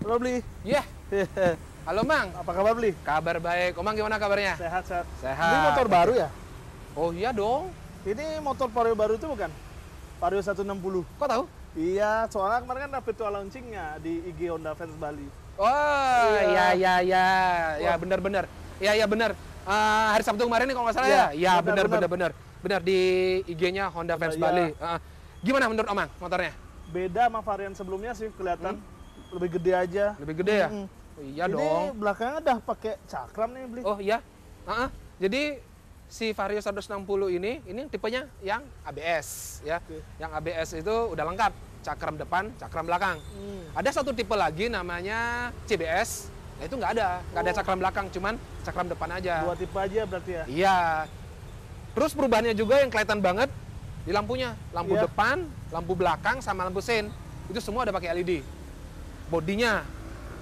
Halo Bli. Iya. Yeah. Halo Mang. Apa kabar Bli? Kabar baik. Omang gimana kabarnya? Sehat, sehat. Sehat. Ini motor baru ya? Oh iya dong. Ini motor Vario baru itu bukan? Vario 160. Kok tahu? Iya, soalnya kemarin kan rapid launchingnya di IG Honda Fans Bali. Oh, iya iya iya. iya. Ya benar-benar. iya iya benar. Uh, hari Sabtu kemarin nih kalau nggak salah iya. ya. Ya benar benar benar. Benar di IG-nya Honda Fans iya. Bali. Uh, gimana menurut Omang motornya? Beda sama varian sebelumnya sih kelihatan. Hmm? lebih gede aja. Lebih gede ya? Mm -hmm. oh, iya Jadi dong. belakangnya udah pakai cakram nih beli. Oh iya. Uh huh Jadi si Vario 160 ini ini tipenya yang ABS ya. Okay. Yang ABS itu udah lengkap, cakram depan, cakram belakang. Hmm. Ada satu tipe lagi namanya CBS. Nah, itu nggak ada, nggak oh. ada cakram belakang, cuman cakram depan aja. Dua tipe aja berarti ya? Iya. Terus perubahannya juga yang kelihatan banget di lampunya, lampu yeah. depan, lampu belakang sama lampu sein Itu semua ada pakai LED bodinya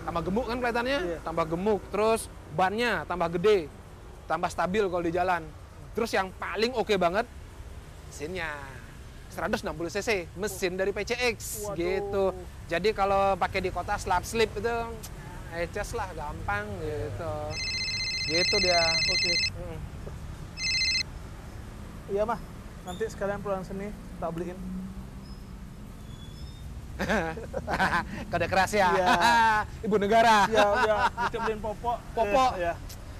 tambah gemuk kan kelihatannya yeah. tambah gemuk terus bannya tambah gede tambah stabil kalau di jalan terus yang paling oke okay banget mesinnya 160 cc mesin dari PCX Waduh. gitu jadi kalau pakai di kota slap slip itu nah, ecas lah gampang gitu gitu dia oke okay. hmm. iya mah nanti sekalian pulang sini tak beliin Kode keras ya. ya. Ibu negara. Ya, ya. Dicep beliin popok. Popok. Ya.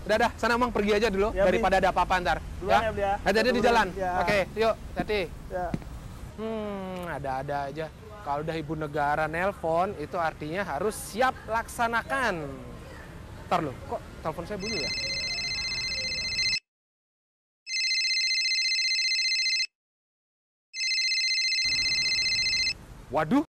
Udah dah, sana emang pergi aja dulu ya, daripada beli. ada apa-apa ntar. Duluan ya, ya. ya. Hati -hati di jalan. Ya. Oke, yuk, hati. Ya. Hmm, ada-ada aja. Kalau udah ibu negara nelpon, itu artinya harus siap laksanakan. Ntar loh, kok telepon saya bunyi ya? Waduh,